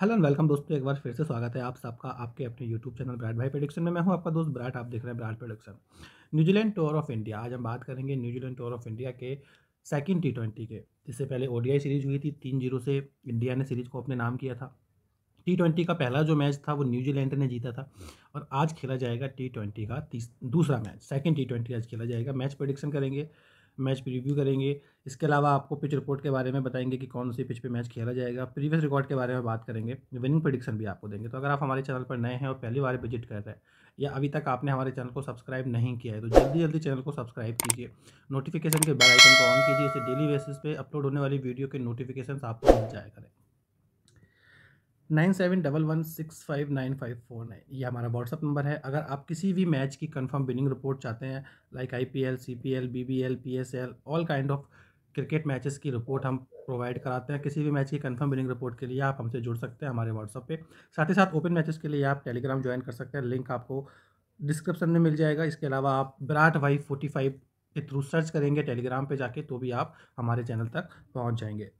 hello and welcome दोस्तों एक बार फिर से स्वागत है आप सबका आपके अपने यूट्यूब चैनल ब्राट भाई प्रोडक्शन में मैं हूं आपका दोस्त ब्राट आप देख रहे हैं ब्राट production New Zealand tour of India आज हम बात करेंगे न्यूजीलैंड टूर ऑफ इंडिया के सेकंड टी ट्वेंटी के जिससे पहले ओडीआई सीरीज हुई थी तीन जीरो से इंडिया ने सीरीज को अपने नाम किया था टी ट्वेंटी का पहला जो मैच था वो न्यूजीलैंड ने जीता था और आज खेला जाएगा टी ट्वेंटी का दूसरा मैच सेकेंड टी ट्वेंटी आज खेला जाएगा मैच प्रोडिक्शन करेंगे मैच रिव्यू करेंगे इसके अलावा आपको पिच रिपोर्ट के बारे में बताएंगे कि कौन सी पिच पे मैच खेला जाएगा प्रीवियस रिकॉर्ड के बारे में बात करेंगे विनिंग प्रडिक्शन भी आपको देंगे तो अगर आप हमारे चैनल पर नए हैं और पहली बार विजिट कर रहे हैं या अभी तक आपने हमारे चैनल को सब्सक्राइब नहीं किया है तो जल्दी जल्दी चैनल को सब्सक्राइब कीजिए नोटिफिकेशन के बेल आइकन को ऑन कीजिए इसे डेली बेसिस पे अपलोड होने वाली वीडियो के नोटिफिकेशन आपको मिल जाएगा करें nine seven double one six five nine five four nine ये हमारा व्हाट्सअप नंबर है अगर आप किसी भी मैच की कंफर्म विनिंग रिपोर्ट चाहते हैं like I P L C P L B B L P S L all kind of cricket matches की रिपोर्ट हम प्रोवाइड कराते हैं किसी भी मैच की कंफर्म विनिंग रिपोर्ट के लिए आप हमसे जुड़ सकते हैं हमारे व्हाट्सअप पर साथ ही साथ ओपन मैचेस के लिए आप टेलीग्राम ज्वाइन कर सकते हैं लिंक आपको डिस्क्रिप्शन में मिल जाएगा इसके अलावा आप विराट वाई फोर्टी फाइव के थ्रू सर्च करेंगे टेलीग्राम पर जाके तो भी आप हमारे चैनल तक पहुँच जाएंगे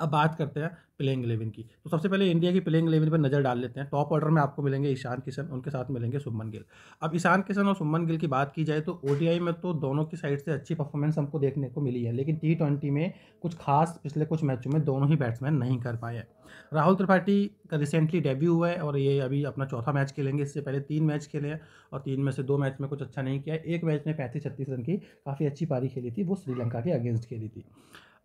अब बात करते हैं प्लेइंग इलेवन की तो सबसे पहले इंडिया की प्लेइंग इलेवन पर नज़र डाल लेते हैं टॉप ऑर्डर में आपको मिलेंगे ईशान किशन उनके साथ मिलेंगे सुमन गिल अब ईशान किशन और सुमन गिल की बात की जाए तो ओ में तो दोनों की साइड से अच्छी परफॉर्मेंस हमको देखने को मिली है लेकिन टी ट्वेंटी में कुछ खास पिछले कुछ मैचों में दोनों ही बैट्समैन नहीं कर पाए हैं राहुल त्रिपाठी का रिसेंटली डेब्यू हुआ है और ये अभी अपना चौथा मैच खेलेंगे इससे पहले तीन मैच खेले हैं और तीन में से दो मैच में कुछ अच्छा नहीं किया एक मैच में पैंतीस छत्तीस रन की काफ़ी अच्छी पारी खेली थी वो श्रीलंका के अगेंस्ट खेली थी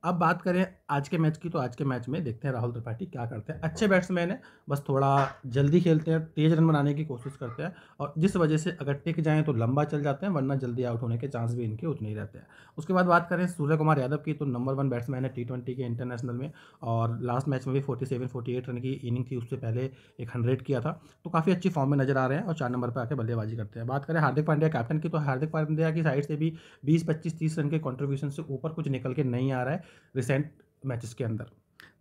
अब बात करें आज के मैच की तो आज के मैच में देखते हैं राहुल त्रिपाठी क्या करते हैं अच्छे बैट्समैन है बस थोड़ा जल्दी खेलते हैं तेज़ रन बनाने की कोशिश करते हैं और जिस वजह से अगर टिक जाएँ तो लंबा चल जाते हैं वरना जल्दी आउट होने के चांस भी इनके उतने ही रहते हैं उसके बाद बात करें सूर्य कुमार यादव की तो नंबर वन बैट्समैन है टी ट्वेंटी के इंटरनेशनल में और लास्ट मैच में भी forty seven forty eight run की इनिंग थी उससे पहले एक हंड्रेड किया था तो काफ़ी अच्छी फॉर्म में नजर आ रहे हैं और चार नंबर पर आकर बल्लेबाजी करते हैं बात करें हार्दिक पांड्या कैप्टन की तो हार्दिक पांड्या की साइड से भी बीस पच्चीस तीस रन के कॉन्ट्रीब्यूशन से ऊपर कुछ निकल के नहीं आ रहा है रिसेंट मैचेस के अंदर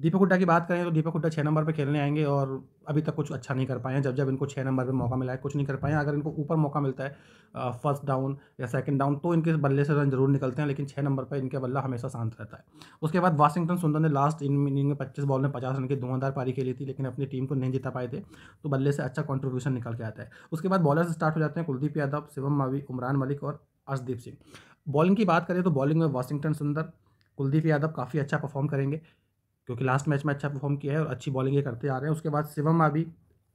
दीपक हुड्डा की बात करें तो दीपक हुड्डा छः नंबर पर खेलने आएंगे और अभी तक कुछ अच्छा नहीं कर पाए हैं जब जब इनको छः नंबर पर मौका मिला है कुछ नहीं कर पाए अगर इनको ऊपर मौका मिलता है फर्स्ट डाउन या सेकंड डाउन तो इनके बल्ले से रन जरूर निकलते हैं लेकिन छः नंबर पर इनका बल्ला हमेशा शांत रहता है उसके बाद वाशिंगटन सुंदर ने लास्ट इन इनिंग में पच्चीस बॉल में पचास रन की धुआंधार पारी खेली थी लेकिन अपनी टीम को नहीं जिता पाए थे तो बल्ले से अच्छा कॉन्ट्रीब्यूशन निकल के आता है उसके बाद बॉलर स्टार्ट हो जाते हैं कुलदीप यादव शिवम मावी उमरान मलिक और अर्शदीप सिंह बॉलिंग की बात करें तो बॉलिंग में वाशिंगटन सुंदर कुलदीप यादव काफ़ी अच्छा परफॉर्म करेंगे क्योंकि लास्ट मैच में अच्छा परफॉर्म किया है और अच्छी बॉलिंग करते आ रहे हैं उसके बाद शिवम भी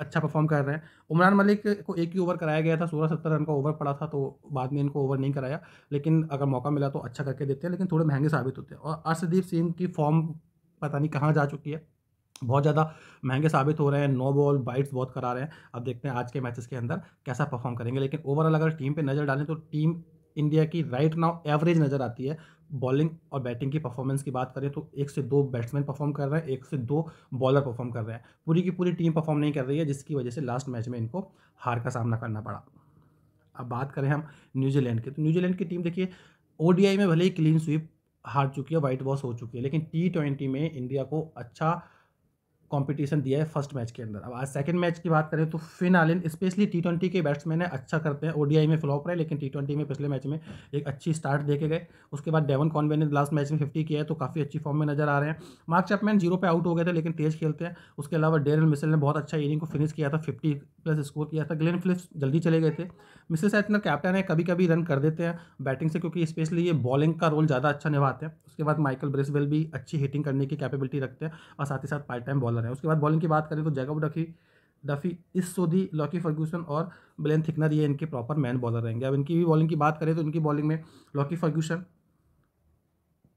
अच्छा परफॉर्म कर रहे हैं उमरान मलिक को एक ही ओवर कराया गया था सोलह सत्तर रन का ओवर पड़ा था तो बाद में इनको ओवर नहीं कराया लेकिन अगर मौका मिला तो अच्छा करके देते हैं लेकिन थोड़े महंगे साबित होते हैं और अर्शदीप सिंह की फॉर्म पता नहीं कहाँ जा चुकी है बहुत ज़्यादा महंगे साबित हो रहे हैं नो बॉल बाइट्स बहुत करा रहे हैं अब देखते हैं आज के मैचेस के अंदर कैसा परफॉर्म करेंगे लेकिन ओवरऑल अगर टीम पे नज़र डालें तो टीम इंडिया की राइट नाउ एवरेज नज़र आती है बॉलिंग और बैटिंग की परफॉर्मेंस की बात करें तो एक से दो बैट्समैन परफॉर्म कर रहे हैं एक से दो बॉलर परफॉर्म कर रहे हैं पूरी की पूरी टीम परफॉर्म नहीं कर रही है जिसकी वजह से लास्ट मैच में इनको हार का सामना करना पड़ा अब बात करें हम न्यूजीलैंड की तो न्यूजीलैंड की टीम देखिए ओ में भले ही क्लीन स्वीप हार चुकी है वाइट वॉश हो चुकी है लेकिन टी ट्वेंटी में इंडिया को अच्छा कंपटीशन दिया है फर्स्ट मैच के अंदर अब आज सेकंड मैच की बात करें तो Finn Allen specially T twenty के बैट्समैन है अच्छा करते हैं ओडीआई में फ्लॉप रहे लेकिन टी ट्वेंटी में पिछले मैच में एक अच्छी स्टार्ट देखे गए उसके बाद डेवन कॉन्वे ने लास्ट मैच में फिफ्टी किया है तो काफ़ी अच्छी फॉर्म में नजर आ रहे हैं मार्क चैपमैन जीरो पे आउट हो गए थे लेकिन तेज खेलते हैं उसके अलावा डेरिन मिसल ने बहुत अच्छा इनिंग को फिनिश किया था फिफ्टी प्लस स्कोर किया था ग्लेन फ्लिप्स जल्दी चले गए थे मिसेस एटनर कैप्टन है कभी कभी रन कर देते हैं बैटिंग से क्योंकि स्पेशली ये बॉलिंग का रोल ज़्यादा अच्छा निभाते हैं उसके बाद माइकल ब्रिसवेल भी अच्छी हिटिंग करने की कैपेबिलिटी रखते हैं और साथ ही साथ पार्ट टाइम बॉलर है उसके बाद बॉलिंग की बात करें तो जैकब डफी डफी इस सोधी लॉकी फर्ग्यूसन और ब्लेन थिकनर ये इनके प्रॉपर मैन बॉलर रहेंगे अब इनकी भी बॉलिंग की बात करें तो इनकी बॉलिंग में लॉकी फर्ग्यूसन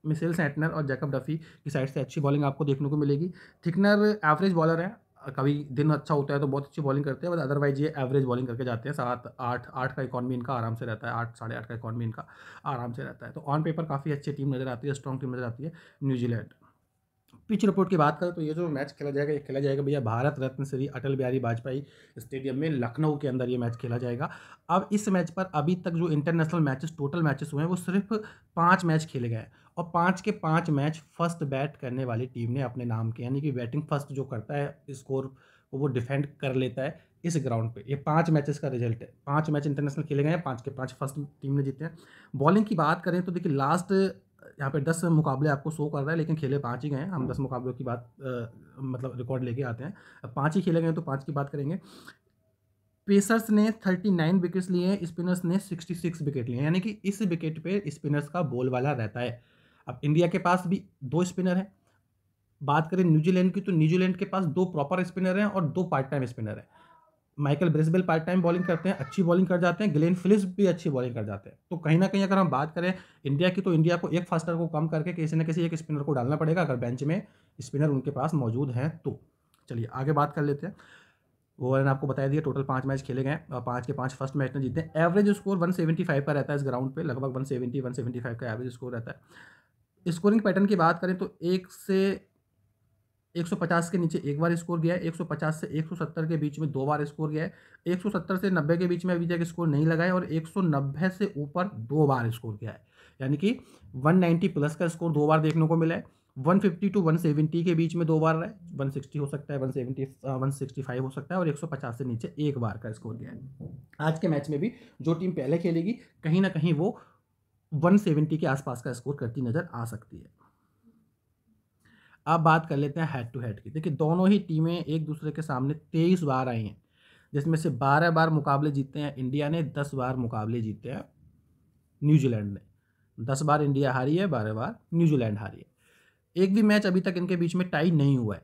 मिसेल सैटनर और जैकब डफी की साइड से अच्छी बॉलिंग आपको देखने को मिलेगी थिकनर एवरेज बॉलर है कभी दिन अच्छा होता है तो बहुत अच्छी बॉलिंग करते हैं बट अदरवाइज ये एवरेज बॉलिंग करके जाते हैं सात आठ आठ का इकॉनमी इनका आराम से रहता है आठ साढ़े आठ का इकॉनमी इनका आराम से रहता है तो ऑन पेपर काफ़ी अच्छी टीम नज़र आती है स्ट्रॉन्ग टीम नज़र आती है न्यूजीलैंड पिच रिपोर्ट की बात करें तो ये जो मैच खेला जाएगा ये खेला जाएगा भैया भारत रत्न श्री अटल बिहारी वाजपेयी स्टेडियम में लखनऊ के अंदर ये मैच खेला जाएगा अब इस मैच पर अभी तक जो इंटरनेशनल मैचेस टोटल मैचेस हुए हैं वो सिर्फ पाँच मैच खेले गए हैं और पाँच के पाँच मैच फर्स्ट बैट करने वाली टीम ने अपने नाम के यानी कि बैटिंग फर्स्ट जो करता है स्कोर वो डिफेंड कर लेता है इस ग्राउंड पे ये पांच मैचेस का रिजल्ट है पांच मैच इंटरनेशनल खेले गए हैं पांच के पांच फर्स्ट टीम ने जीते हैं बॉलिंग की बात करें तो देखिए लास्ट यहाँ पे दस मुकाबले आपको शो कर रहा है लेकिन खेले पाँच ही गए हैं हम दस मुकाबलों की बात आ, मतलब रिकॉर्ड लेके आते हैं पाँच ही खेले गए तो पाँच की बात करेंगे पेसर्स ने थर्टी नाइन विकेट्स लिए हैं स्पिनर्स ने सिक्सटी सिक्स विकेट लिए हैं यानी कि इस विकेट पे स्पिनर्स का बोल वाला रहता है अब इंडिया के पास भी दो स्पिनर हैं बात करें न्यूजीलैंड की तो न्यूजीलैंड के पास दो प्रॉपर स्पिनर हैं और दो पार्ट टाइम स्पिनर हैं Michael Bracewell part time bowling करते हैं अच्छी बॉलिंग कर जाते हैं ग्लेन फिलिप्स भी अच्छी बॉलिंग कर जाते हैं तो कहीं ना कहीं अगर हम बात करें इंडिया की तो इंडिया को एक फास्टर को कम करके किसी न किसी एक स्पिनर को डालना पड़ेगा अगर बेंच में स्पिनर उनके पास मौजूद हैं तो चलिए आगे बात कर लेते हैं वो मैंने आपको बताया दिया टोटल पाँच मैच खेले गए और पाँच के पाँच फर्स्ट मैच ने जीते हैं एवरेज स्कोर वन का रहता है इस ग्राउंड पर लगभग वन सेवेंटी का एवरेज स्कोर रहता है स्कोरिंग पैटर्न की बात करें तो एक से 150 के नीचे एक बार स्कोर गया है 150 से 170 के बीच में दो बार स्कोर गया है 170 से 90 के बीच में अभी तक स्कोर नहीं और एक और 190 से ऊपर दो बार स्कोर गया है यानी कि 190 प्लस का स्कोर दो बार देखने को मिला है 150 टू 170 के बीच में दो बार रहा है 160 हो सकता है 170 165 हो सकता है और 150 से नीचे एक बार का स्कोर गया है आज के मैच में भी जो टीम पहले खेलेगी कहीं ना कहीं वो सेवेंटी के आसपास का स्कोर करती नज़र आ सकती है अब बात कर लेते हैं हेड टू हेड की देखिए दोनों ही टीमें एक दूसरे के सामने तेईस बार आई हैं जिसमें से बारह बार मुकाबले जीते हैं इंडिया ने दस बार मुकाबले जीते हैं न्यूजीलैंड ने दस बार इंडिया हारी है बारह बार न्यूजीलैंड हारी है एक भी मैच अभी तक इनके बीच में टाई नहीं हुआ है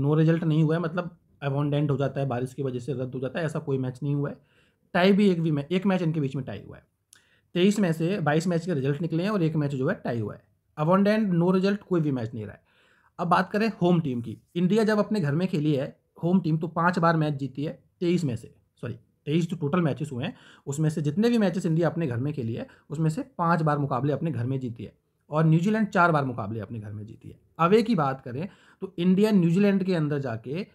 नो रिजल्ट नहीं हुआ है मतलब अबॉन्डेंट हो जाता है बारिश की वजह से रद्द हो जाता है ऐसा कोई मैच नहीं हुआ है टाई भी एक भी मैच एक मैच इनके बीच में टाई हुआ है तेईस में से बाईस मैच के रिजल्ट निकले हैं और एक मैच जो है टाई हुआ है अबॉन्डेंट नो रिजल्ट कोई भी मैच नहीं रहा है अब बात करें होम टीम की इंडिया जब अपने घर में खेली है होम टीम तो पाँच बार मैच जीती है तेईस में से सॉरी तेईस जो टोटल मैचेस हुए हैं उसमें से जितने भी मैचेस इंडिया अपने घर में खेली है उसमें से पाँच बार मुकाबले अपने घर में जीती है और न्यूजीलैंड चार बार मुकाबले अपने घर में जीती है अवे की बात करें तो इंडिया न्यूजीलैंड के अंदर जाके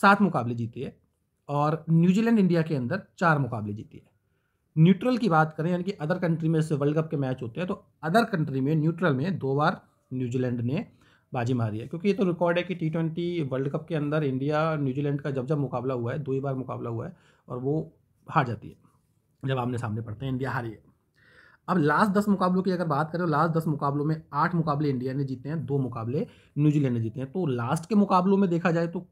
सात मुकाबले जीती है और न्यूजीलैंड इंडिया के अंदर चार मुकाबले जीती है न्यूट्रल की बात करें यानी कि अदर कंट्री में से वर्ल्ड कप के मैच होते हैं तो अदर कंट्री में न्यूट्रल में दो बार न्यूजीलैंड ने बाजी मारी है क्योंकि ये तो रिकॉर्ड है कि टी ट्वेंटी वर्ल्ड कप के अंदर इंडिया न्यूजीलैंड का जब जब मुकाबला हुआ है दो ही बार मुकाबला हुआ है और वो हार जाती है जब आमने सामने पड़ते हैं इंडिया हारी है अब लास्ट दस मुकाबलों की अगर बात करें लास्ट दस मुकाबलों में आठ मुकाबले इंडिया ने जीते हैं दो मुकाबले न्यूजीलैंड ने जीते हैं तो लास्ट के मुकाबलों में देखा जाए तो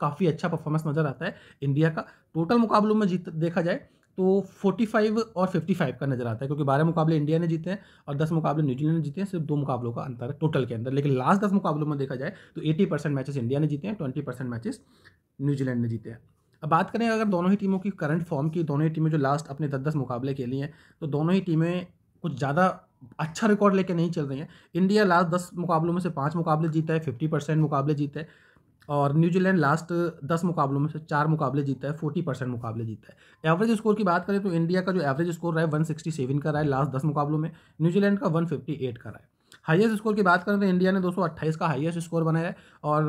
काफ़ी अच्छा परफॉर्मेंस नज़र आता है इंडिया का टोटल मुकाबलों में जीत देखा जाए तो 45 और 55 का नजर आता है क्योंकि 12 मुकाबले इंडिया ने जीते हैं और 10 मुकाबले न्यूजीलैंड ने जीते हैं सिर्फ दो मुकाबलों का अंतर है टोटल के अंदर लेकिन लास्ट दस मुकाबलों में देखा जाए तो 80 परसेंट मैचेस इंडिया ने जीते हैं 20 परसेंट मैचेस न्यूजीलैंड ने जीते हैं अब बात करें अगर दोनों ही टीमों की करंट फॉर्म की दोनों ही टीमें जो लास्ट अपने दस दस मुकाबले लिए हैं तो दोनों ही टीमें कुछ ज़्यादा अच्छा रिकॉर्ड लेके नहीं चल रही हैं इंडिया लास्ट दस मुकाबलों में से पाँच मुकाबले जीता है फिफ्टी परसेंट मुकाबले जीते हैं और न्यूजीलैंड लास्ट दस मुकाबलों में से चार मुकाबले जीता है फोर्टी परसेंट मुकाबले जीता है एवरेज स्कोर की बात करें तो इंडिया का जो एवरेज स्कोर रहा है वन सिक्सटी सेवन का रहा है लास्ट दस मुकाबलों में न्यूजीलैंड का वन फिफ्टी एट का रहा है हाईएस्ट स्कोर की बात करें तो इंडिया ने दो सौ अट्ठाईस का हाइएस्ट स्कोर बनाया है और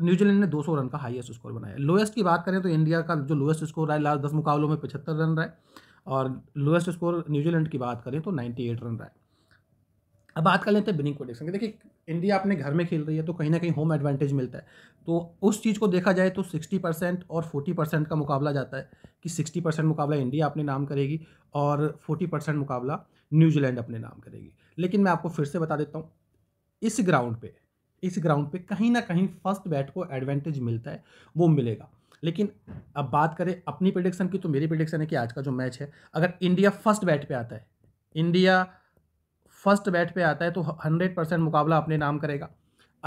न्यूजीलैंड ने दो सौ रन का हाइएस्ट स्कोर बनाया है लोएस्ट की बात करें तो इंडिया का जो लोएस्ट स्कोर रहा है लास्ट दस मुकाबलों में पचहत्तर रन रहा है और लोएस्ट स्कोर न्यूजीलैंड की बात करें तो नाइन्टी एट रन रहा है अब बात कर लेते हैं बिनिंग प्रोडिक्शन की देखिए इंडिया अपने घर में खेल रही है तो कहीं ना कहीं होम एडवांटेज मिलता है तो उस चीज़ को देखा जाए तो सिक्सटी परसेंट और फोर्टी परसेंट का मुकाबला जाता है कि सिक्सटी परसेंट मुकाबला इंडिया अपने नाम करेगी और फोर्टी परसेंट मुकाबला न्यूजीलैंड अपने नाम करेगी लेकिन मैं आपको फिर से बता देता हूँ इस ग्राउंड पे इस ग्राउंड पे कहीं ना कहीं फर्स्ट बैट को एडवांटेज मिलता है वो मिलेगा लेकिन अब बात करें अपनी प्रिडिक्शन की तो मेरी प्रिडिक्शन है कि आज का जो मैच है अगर इंडिया फर्स्ट बैट पर आता है इंडिया फर्स्ट बैट पे आता है तो हंड्रेड परसेंट मुकाबला अपने नाम करेगा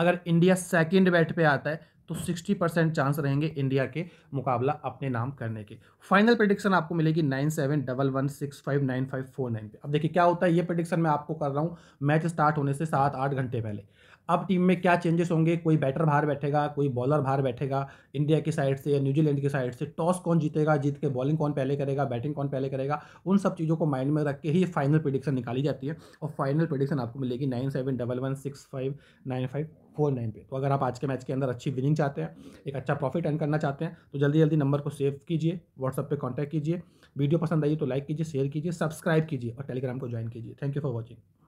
अगर इंडिया सेकेंड बैट पे आता है तो 60 परसेंट चांस रहेंगे इंडिया के मुकाबला अपने नाम करने के फाइनल प्रडिक्शन आपको मिलेगी nine seven double one six five nine five four nine पे अब देखिए क्या होता है ये प्रडिक्शन मैं आपको कर रहा हूँ मैच स्टार्ट होने से सात आठ घंटे पहले अब टीम में क्या चेंजेस होंगे कोई बैटर बाहर बैठेगा कोई बॉलर बाहर बैठेगा इंडिया की साइड से या न्यूजीलैंड की साइड से टॉस कौन जीतेगा जीत के बॉलिंग कौन पहले करेगा बैटिंग कौन पहले करेगा उन सब चीज़ों को माइंड में रख के ही फाइनल प्रडिक्शन निकाली जाती है और फाइनल प्रडिक्शन आपको मिलेगी nine seven double one six five nine five four nine पे तो अगर आप आज के मैच के अंदर अच्छी विनिंग चाहते हैं एक अच्छा प्रॉफिट अर्न करना चाहते हैं तो जल्दी जल्दी नंबर को सेव कीजिए व्हाट्सअप पे कांटेक्ट कीजिए वीडियो पसंद आई तो लाइक कीजिए शेयर कीजिए सब्सक्राइब कीजिए और टेलीग्राम को ज्वाइन कीजिए थैंक यू फॉर वॉचिंग